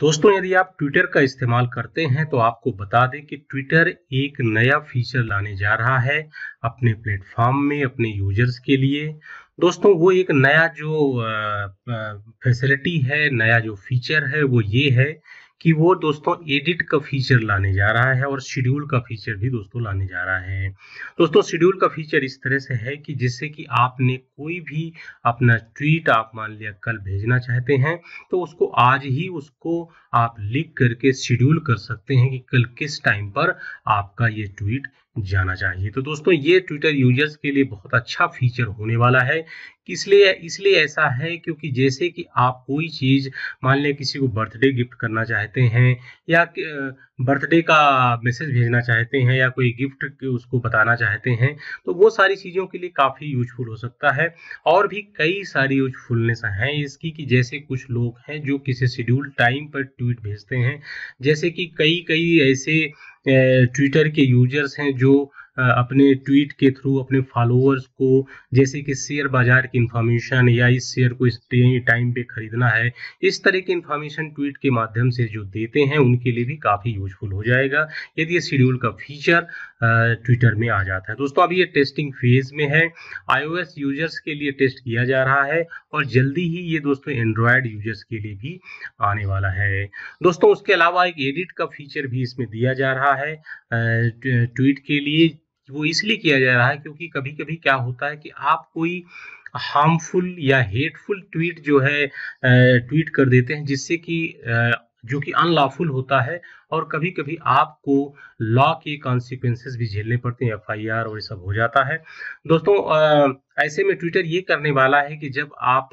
दोस्तों यदि आप ट्विटर का इस्तेमाल करते हैं तो आपको बता दें कि ट्विटर एक नया फीचर लाने जा रहा है अपने प्लेटफॉर्म में अपने यूजर्स के लिए दोस्तों वो एक नया जो फैसिलिटी है नया जो फीचर है वो ये है कि वो दोस्तों एडिट का फीचर लाने जा रहा है और शेड्यूल का फीचर भी दोस्तों लाने जा रहा है दोस्तों शेड्यूल का फीचर इस तरह से है कि जिससे कि आपने कोई भी अपना ट्वीट आप मान लिया कल भेजना चाहते हैं तो उसको आज ही उसको आप लिख करके शेड्यूल कर सकते हैं कि कल किस टाइम पर आपका ये ट्वीट जाना चाहिए तो दोस्तों ये ट्विटर यूजर्स के लिए बहुत अच्छा फीचर होने वाला है इसलिए इसलिए ऐसा है क्योंकि जैसे कि आप कोई चीज़ मान लें किसी को बर्थडे गिफ्ट करना चाहते हैं या बर्थडे का मैसेज भेजना चाहते हैं या कोई गिफ्ट उसको बताना चाहते हैं तो वो सारी चीज़ों के लिए काफ़ी यूजफुल हो सकता है और भी कई सारी यूजफुलनेस हैं इसकी कि जैसे कुछ लोग हैं जो किसी शेड्यूल टाइम पर ट्वीट भेजते हैं जैसे कि कई कई ऐसे ट्विटर के यूजर्स हैं जो अपने ट्वीट के थ्रू अपने फॉलोअर्स को जैसे कि शेयर बाजार की इन्फॉर्मेशन या इस शेयर को इस टाइम पे खरीदना है इस तरह की इन्फॉर्मेशन ट्वीट के माध्यम से जो देते हैं उनके लिए भी काफ़ी यूजफुल हो जाएगा यदि ये शेड्यूल का फीचर ट्विटर में आ जाता है दोस्तों अभी ये टेस्टिंग फेज में है आईओएस यूजर्स के लिए टेस्ट किया जा रहा है और जल्दी ही ये दोस्तों एंड्रॉयड यूजर्स के लिए भी आने वाला है दोस्तों उसके अलावा एक एडिट का फीचर भी इसमें दिया जा रहा है ट्वीट के लिए वो इसलिए किया जा रहा है क्योंकि कभी कभी क्या होता है कि आप कोई हार्मफुल या हेटफुल ट्वीट जो है ट्वीट कर देते हैं जिससे कि जो कि अनलॉफुल होता है और कभी कभी आपको लॉ के कॉन्सिक्वेंसेस भी झेलने पड़ते हैं एफआईआर और ये सब हो जाता है दोस्तों ऐसे में ट्विटर ये करने वाला है कि जब आप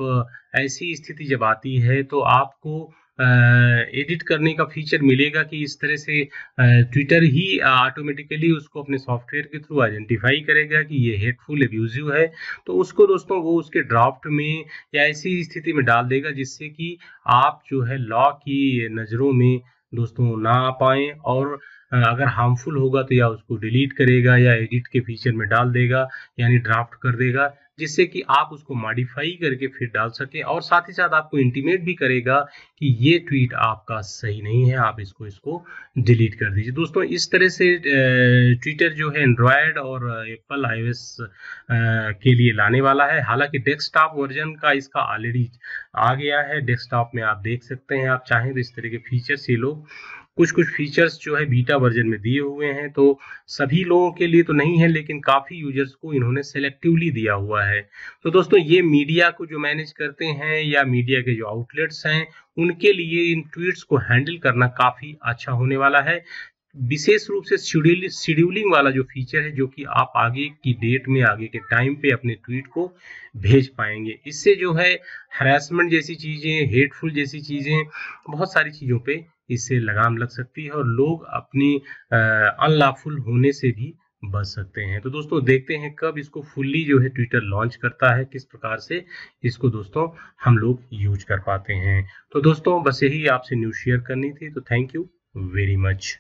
ऐसी स्थिति जब आती है तो आपको एडिट करने का फीचर मिलेगा कि इस तरह से ट्विटर ही ऑटोमेटिकली उसको अपने सॉफ्टवेयर के थ्रू आइडेंटिफाई करेगा कि ये हेटफुल एब्यूजिव है तो उसको दोस्तों वो उसके ड्राफ्ट में या ऐसी स्थिति में डाल देगा जिससे कि आप जो है लॉ की नज़रों में दोस्तों ना आ पाएँ और अगर हार्मफुल होगा तो या उसको डिलीट करेगा या एडिट के फीचर में डाल देगा यानी ड्राफ्ट कर देगा जिससे कि आप उसको मॉडिफाई करके फिर डाल सकें और साथ ही साथ आपको इंटीमेट भी करेगा कि ये ट्वीट आपका सही नहीं है आप इसको इसको डिलीट कर दीजिए दोस्तों इस तरह से ट्विटर जो है एंड्रॉयड और एप्पल आईओएस के लिए लाने वाला है हालांकि डेस्कटॉप वर्जन का इसका ऑलरेडी आ गया है डेस्कटॉप में आप देख सकते हैं आप चाहें तो इस तरह के फीचर्स ये लोग कुछ कुछ फीचर्स जो है बीटा वर्जन में दिए हुए हैं तो सभी लोगों के लिए तो नहीं है लेकिन काफ़ी यूजर्स को इन्होंने सेलेक्टिवली दिया हुआ है तो दोस्तों ये मीडिया को जो मैनेज करते हैं या मीडिया के जो आउटलेट्स हैं उनके लिए इन ट्वीट्स को हैंडल करना काफ़ी अच्छा होने वाला है विशेष रूप से शेड्यूलिंग वाला जो फीचर है जो कि आप आगे की डेट में आगे के टाइम पे अपने ट्वीट को भेज पाएंगे इससे जो है हरासमेंट जैसी चीज़ें हेटफुल जैसी चीज़ें बहुत सारी चीज़ों पे इससे लगाम लग सकती है और लोग अपनी अनलाफुल होने से भी बच सकते हैं तो दोस्तों देखते हैं कब इसको फुल्ली जो है ट्विटर लॉन्च करता है किस प्रकार से इसको दोस्तों हम लोग यूज कर पाते हैं तो दोस्तों बस यही आपसे न्यूज़ शेयर करनी थी तो थैंक यू वेरी मच